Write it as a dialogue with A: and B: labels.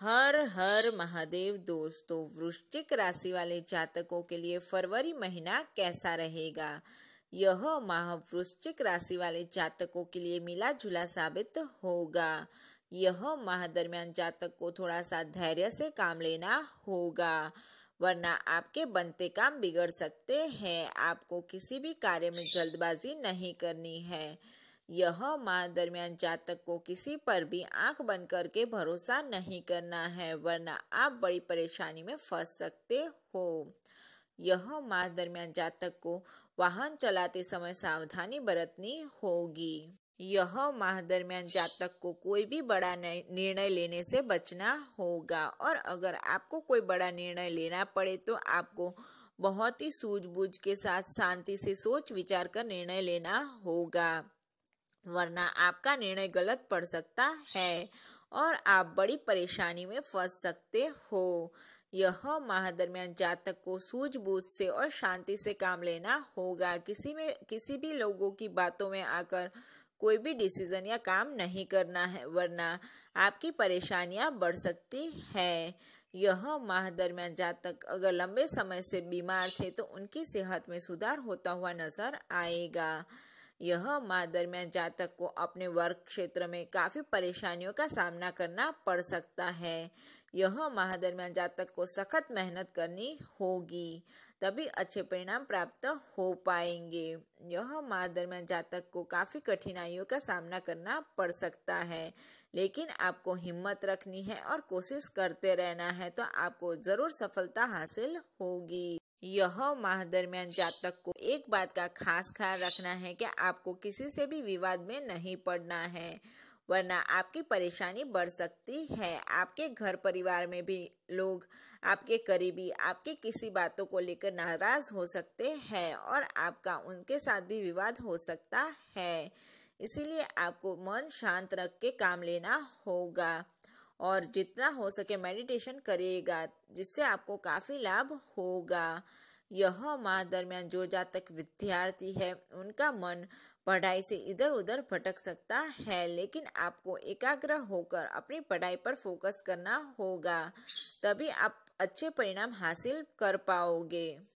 A: हर हर महादेव दोस्तों वृश्चिक राशि वाले जातकों के लिए फरवरी महीना कैसा रहेगा यह माह वृश्चिक राशि वाले जातकों के लिए मिला जुला साबित होगा यह माह दरमियान जातक को थोड़ा सा धैर्य से काम लेना होगा वरना आपके बनते काम बिगड़ सकते हैं आपको किसी भी कार्य में जल्दबाजी नहीं करनी है यह माह दरमियान जातक को किसी पर भी आंख बंद करके भरोसा नहीं करना है वरना आप बड़ी परेशानी में फंस सकते हो यह माह दरमियान जातक को वाहन चलाते समय सावधानी बरतनी होगी यह माह दरमियान जातक को कोई भी बड़ा निर्णय लेने से बचना होगा और अगर आपको कोई बड़ा निर्णय लेना पड़े तो आपको बहुत ही सूझबूझ के साथ शांति से सोच विचार कर निर्णय लेना होगा वरना आपका निर्णय गलत पड़ सकता है और आप बड़ी परेशानी में फंस सकते हो यह माह दरमियान जातक को सूझबूझ से और शांति से काम लेना होगा किसी में किसी भी लोगों की बातों में आकर कोई भी डिसीजन या काम नहीं करना है वरना आपकी परेशानियां बढ़ सकती है यह माह दरमियान जातक अगर लंबे समय से बीमार थे तो उनकी सेहत में सुधार होता हुआ नजर आएगा यह माह दरमियान जातक को अपने वर्क क्षेत्र में काफ़ी परेशानियों का सामना करना पड़ सकता है यह माह दरमियान जातक को सख्त मेहनत करनी होगी तभी अच्छे परिणाम प्राप्त हो पाएंगे यह माह दरमियान जातक को काफ़ी कठिनाइयों का सामना करना पड़ सकता है लेकिन आपको हिम्मत रखनी है और कोशिश करते रहना है तो आपको ज़रूर सफलता हासिल होगी यह माह दरमियान जातक को एक बात का खास ख्याल रखना है कि आपको किसी से भी विवाद में नहीं पड़ना है वरना आपकी परेशानी बढ़ सकती है आपके घर परिवार में भी लोग आपके करीबी आपके किसी बातों को लेकर नाराज हो सकते हैं और आपका उनके साथ भी विवाद हो सकता है इसीलिए आपको मन शांत रख के काम लेना होगा और जितना हो सके मेडिटेशन करिएगा जिससे आपको काफ़ी लाभ होगा यह माह दरमियान जो जातक विद्यार्थी है उनका मन पढ़ाई से इधर उधर भटक सकता है लेकिन आपको एकाग्र होकर अपनी पढ़ाई पर फोकस करना होगा तभी आप अच्छे परिणाम हासिल कर पाओगे